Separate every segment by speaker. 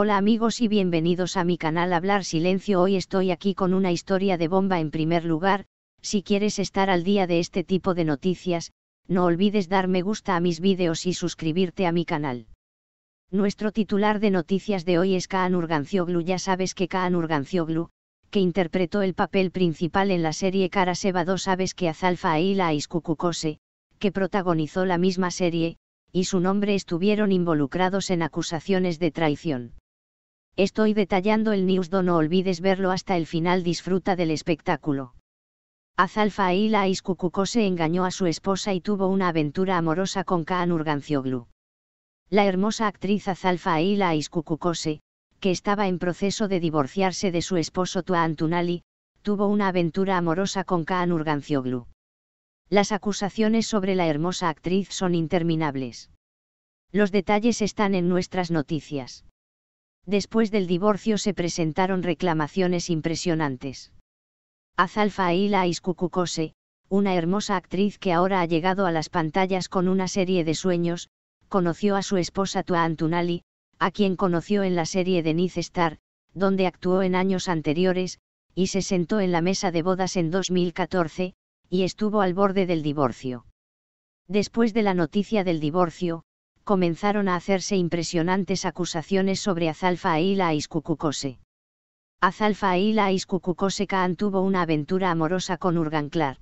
Speaker 1: Hola amigos y bienvenidos a mi canal Hablar Silencio. Hoy estoy aquí con una historia de bomba en primer lugar, si quieres estar al día de este tipo de noticias, no olvides dar me gusta a mis vídeos y suscribirte a mi canal. Nuestro titular de noticias de hoy es Kaan Urgancioglu. Ya sabes que Kaan Urgancioglu, que interpretó el papel principal en la serie Cara Seba 2 Sabes que Azalfa Aila Iskukukose, que protagonizó la misma serie, y su nombre estuvieron involucrados en acusaciones de traición. Estoy detallando el news, no olvides verlo hasta el final, disfruta del espectáculo. Azalfa Aila Iskukuko engañó a su esposa y tuvo una aventura amorosa con Kaan Urgancioglu. La hermosa actriz Azalfa Aila Iskukukose, que estaba en proceso de divorciarse de su esposo Tuantunali, tuvo una aventura amorosa con Kaan Urgancioglu. Las acusaciones sobre la hermosa actriz son interminables. Los detalles están en nuestras noticias. Después del divorcio se presentaron reclamaciones impresionantes. Azalfa Aila Iskukukose, una hermosa actriz que ahora ha llegado a las pantallas con una serie de sueños, conoció a su esposa Tua Antunali, a quien conoció en la serie de Nice Star, donde actuó en años anteriores, y se sentó en la mesa de bodas en 2014, y estuvo al borde del divorcio. Después de la noticia del divorcio, comenzaron a hacerse impresionantes acusaciones sobre Azalfa Aila e Iskukukose. Azalfa Aila e Iscucucose Kaan tuvo una aventura amorosa con Urganclar.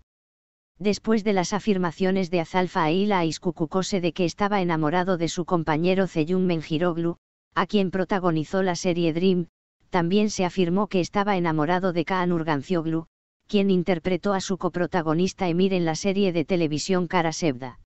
Speaker 1: Después de las afirmaciones de Azalfa Aila e Scukukose de que estaba enamorado de su compañero Zeyun Menjiroglu, a quien protagonizó la serie Dream, también se afirmó que estaba enamorado de Kaan Urgancioglu, quien interpretó a su coprotagonista Emir en la serie de televisión Cara Sevda.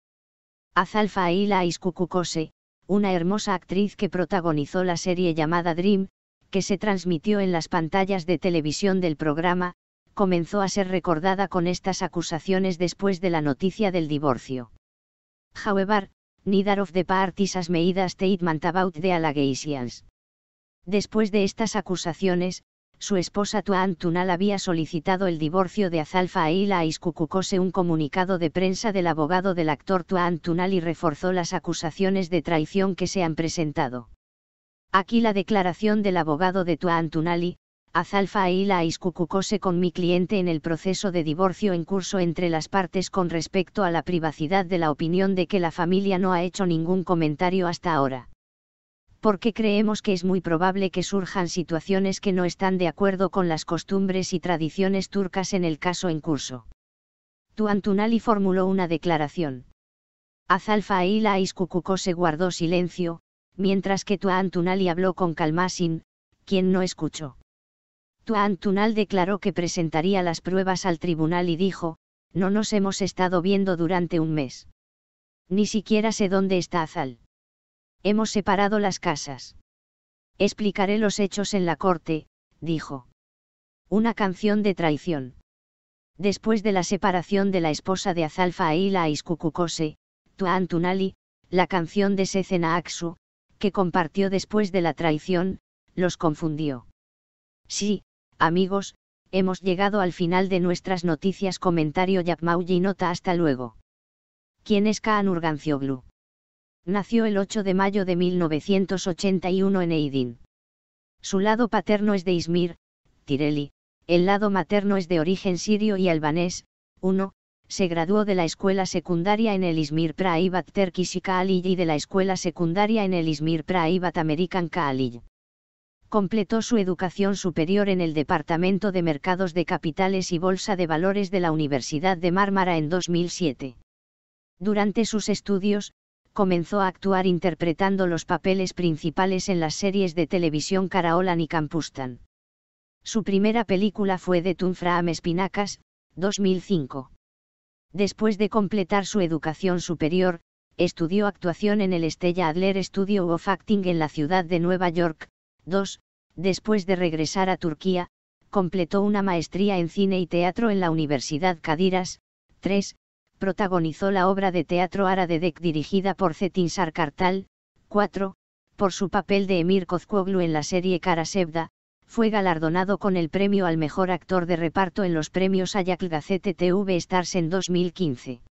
Speaker 1: Azalfa Aila Iskukukose, una hermosa actriz que protagonizó la serie llamada Dream, que se transmitió en las pantallas de televisión del programa, comenzó a ser recordada con estas acusaciones después de la noticia del divorcio. However, neither of the parties has made statement about the allegations. Después de estas acusaciones, su esposa Tuan Tunal había solicitado el divorcio de Azalfa Aila e Iskukukose un comunicado de prensa del abogado del actor Tuan Tunal y reforzó las acusaciones de traición que se han presentado. Aquí la declaración del abogado de Tuan Tunali, Azalfa Aila e Iskukukose con mi cliente en el proceso de divorcio en curso entre las partes con respecto a la privacidad de la opinión de que la familia no ha hecho ningún comentario hasta ahora porque creemos que es muy probable que surjan situaciones que no están de acuerdo con las costumbres y tradiciones turcas en el caso en curso. Tuantunali formuló una declaración. Azalfa Aila Iskukuko se guardó silencio, mientras que Tuantunali habló con Kalmasin, quien no escuchó. Tuantunal declaró que presentaría las pruebas al tribunal y dijo, no nos hemos estado viendo durante un mes. Ni siquiera sé dónde está Azal hemos separado las casas. Explicaré los hechos en la corte, dijo. Una canción de traición. Después de la separación de la esposa de Azalfa Aila e Iskukukose, Tuan Tunali, la canción de Sezena Aksu, que compartió después de la traición, los confundió. Sí, amigos, hemos llegado al final de nuestras noticias. Comentario Yapmauji nota hasta luego. ¿Quién es Kaan Urgancioglu? Nació el 8 de mayo de 1981 en Eidin. Su lado paterno es de Izmir, Tireli, el lado materno es de origen sirio y albanés. 1. Se graduó de la escuela secundaria en el Izmir Praivat Turkish College y de la escuela secundaria en el Izmir Praibat American College. Completó su educación superior en el Departamento de Mercados de Capitales y Bolsa de Valores de la Universidad de Mármara en 2007. Durante sus estudios, comenzó a actuar interpretando los papeles principales en las series de televisión Karaolan y Campustan. Su primera película fue de Tunfraam Espinacas, 2005. Después de completar su educación superior, estudió actuación en el Stella Adler Studio of Acting en la ciudad de Nueva York. 2. Después de regresar a Turquía, completó una maestría en cine y teatro en la Universidad Cadiras. 3 protagonizó la obra de teatro Ara de deck dirigida por Cetin Sarkartal, 4, por su papel de Emir Kozkoglu en la serie Kara Sevda, fue galardonado con el premio al mejor actor de reparto en los premios Ayak Gazette TV Stars en 2015.